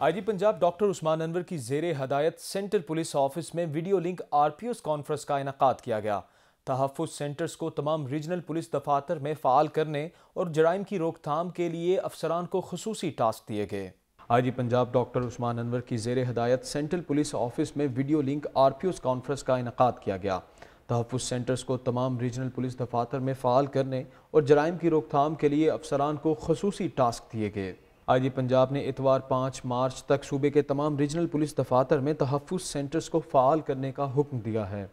IG Punjab doctor Usman Anwar की जेर हदायत सेंट्रल पुलिस ऑफिस में वीडियो लिंक आरपीएस कॉन्फ्रेंस का इनका किया गया तहफ़ सेंटर्स को तमाम रीजनल पुलिस दफातर में फ़ाल करने और जराइम की रोकथाम के लिए अफसरान को खसूसी टास्क दिए गए I G Punjab doctor Usman Anwar की जेर हदायत सेंट्रल पुलिस ऑफिस में video link R P S conference का इनका किया गया तहफ़ सेंटर्स को तमाम रीजनल पुलिस दफातर में फ़ाल करने और जराइम की रोकथाम के लिए अफसरान को खसूसी टास्क दिए गए आई जी पंजाब ने इतवार पाँच मार्च तक सूबे के तमाम रीजनल पुलिस दफातर में तहफ़ सेंटर्स को फ़ाल करने का हुक्म दिया है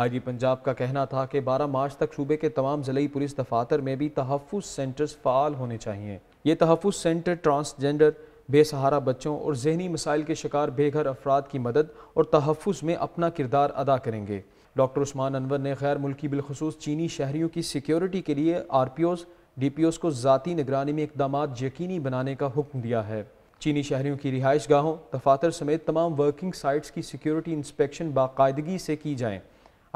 आई जी पंजाब का कहना था कि 12 मार्च तक सूबे के तमाम ज़िली पुलिस दफातर में भी तहफ़ सेंटर्स फ़ाल होने चाहिए ये तहफ़ सेंटर ट्रांसजेंडर बेसहारा बच्चों और जहनी मसाइल के शिकार बेघर अफराद की मदद और तहफ़ में अपना किरदार अदा करेंगे डॉक्टर उस्मान अनवर ने गैर मुल्की बिलखसूस चीनी शहरीों की सिक्योरिटी के लिए R P Os D P Os को ज़ाती निगरानी में इकदाम यकीनी बनाने का हुक्म दिया है चीनी शहरीों की रिहाइश गाहों दफातर समेत तमाम वर्किंग साइट्स की सिक्योरिटी इंस्पेक्शन बाकायदगी से की जाएँ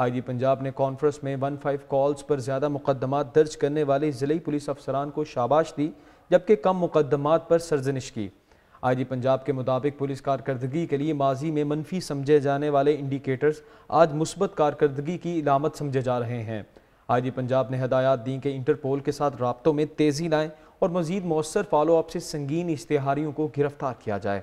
आई जी पंजाब ने कॉन्फ्रेंस में वन फाइव कॉल्स पर ज़्यादा मुकदमा दर्ज करने वाले ज़िले पुलिस अफसरान को शाबाश दी जबकि कम मुकदमात पर सरजनिश की आई जी पंजाब के मुताबिक पुलिस कारकर्दगी के लिए माजी में मनफी समझे जाने वाले इंडिकेटर्स आज मुस्बत कारकर्दगी की इलामत समझे जा रहे हैं आई जी पंजाब ने हदायत दी कि इंटरपोल के साथ रबतों में तेज़ी लाएँ और मजीद मौसर फॉलोअप से संगीन इश्तहारियों को गिरफ्तार किया जाए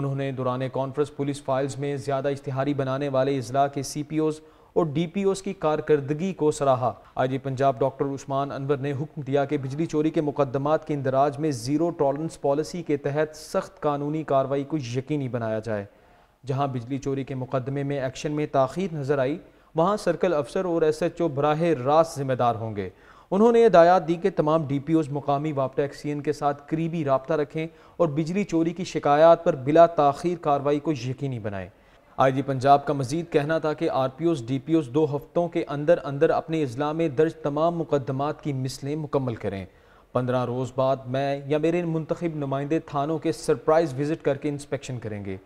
उन्होंने दौरान कॉन्फ्रेंस पुलिस फाइल्स में ज़्यादा इश्तहारी बनाने वाले अजला के सी पी ओज़ और डी पी ओज़ की कारकर्दगी को सराहा I G Punjab doctor Usman Anwar ने हुक्म दिया कि बिजली चोरी के मुकदमात के इंदराज में ज़ीरो टॉलरेंस पॉलिसी के तहत सख्त कानूनी कार्रवाई को यकीनी बनाया जाए जहाँ बिजली चोरी के मुकदमे में एक्शन में ताखिर नज़र आई वहाँ सर्कल अफसर और एस एच ओ बराह रास्त जिम्मेदार होंगे उन्होंने हदायत दी कि तमाम डी पी ओज मुकामी वापटा एक्सियन के साथ करीबी रबता रखें और बिजली चोरी की शिकायत पर बिला तखिर कार्रवाई को यकीनी बनाएं आई जी पंजाब का मजीद कहना था कि R P Os D P Os दो हफ्तों के अंदर अंदर अपने अजला में दर्ज तमाम मुकदमात की मिसलें मुकम्मल करें पंद्रह रोज़ बाद मैं या मेरे मुंतब नुमाइंदे थानों के सरप्राइज़ विज़िट करके इंस्पेक्शन करेंगे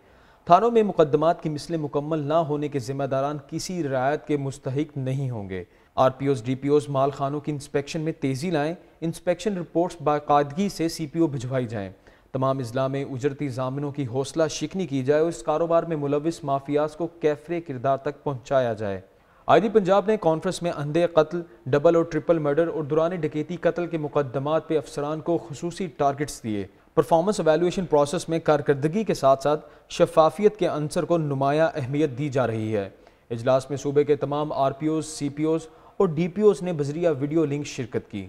थानों में मुकदमात की मिसलें मुकम्मल ना होने के जिम्मेदारान किसी रियायत के मुस्तक नहीं होंगे R P Os D P Os माल खानों की इंस्पेक्शन में तेज़ी लाएँ इंस्पेक्शन रिपोर्ट्स बाकायदगी से सी पी ओ भिजवाई जाएँ तमाम अजला में उजरती जामिनों की हौसला शिकनी की जाए और इस कारोबार में मुलविस माफियाज को कैफरे किरदार तक पहुँचाया जाए डी पंजाब ने कॉन्फ्रेंस में अंधे कत्ल डबल और ट्रिपल मर्डर और दुरानी डकैती कत्ल के मुकदमात पे अफसरान को खसूसी टारगेट्स दिए परफॉर्मेंस एवेलुएशन प्रोसेस में कारकर्दगी के साथ साथ शफाफियत के अंसर को नुमाया अहमियत दी जा रही है इजलास में सूबे के तमाम आर पी ओज सी पी ओज और डी पी ओज ने बजरिया वीडियो लिंक शिरकत की